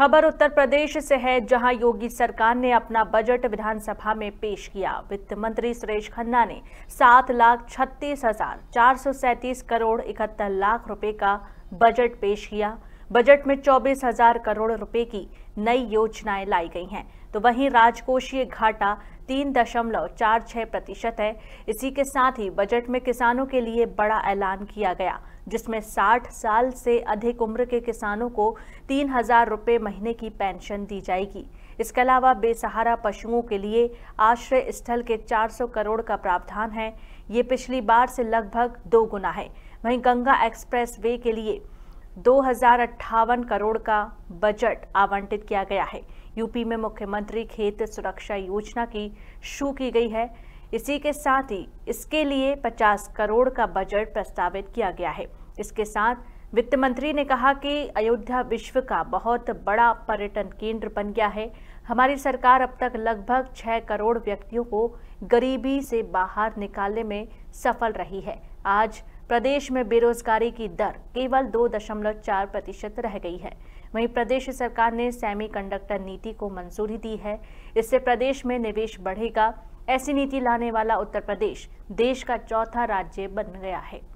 खबर उत्तर प्रदेश से है जहां योगी सरकार ने अपना बजट विधानसभा में पेश किया वित्त मंत्री सुरेश खन्ना ने सात लाख छत्तीस हजार चार सौ सैंतीस करोड़ इकहत्तर लाख रुपए का बजट पेश किया बजट में चौबीस हजार करोड़ रुपए की नई योजनाएं लाई गई हैं तो वहीं राजकोषीय घाटा तीन दशमलव चार छः प्रतिशत है इसी के साथ ही बजट में किसानों के लिए बड़ा ऐलान किया गया जिसमें 60 साल से अधिक उम्र के किसानों को तीन हजार रुपये महीने की पेंशन दी जाएगी इसके अलावा बेसहारा पशुओं के लिए आश्रय स्थल के 400 करोड़ का प्रावधान है ये पिछली बार से लगभग दो गुना है वहीं गंगा एक्सप्रेस वे के लिए दो करोड़ का बजट आवंटित किया गया है यूपी में मुख्यमंत्री खेत सुरक्षा योजना की शुरू की गई है इसी के साथ ही इसके लिए 50 करोड़ का बजट प्रस्तावित किया गया है इसके साथ वित्त मंत्री ने कहा कि अयोध्या विश्व का बहुत बड़ा पर्यटन केंद्र बन गया है हमारी सरकार अब तक लगभग 6 करोड़ व्यक्तियों को गरीबी से बाहर निकालने में सफल रही है आज प्रदेश में बेरोजगारी की दर केवल दो दशमलव चार प्रतिशत रह गई है वहीं प्रदेश सरकार ने सेमीकंडक्टर नीति को मंजूरी दी है इससे प्रदेश में निवेश बढ़ेगा ऐसी नीति लाने वाला उत्तर प्रदेश देश का चौथा राज्य बन गया है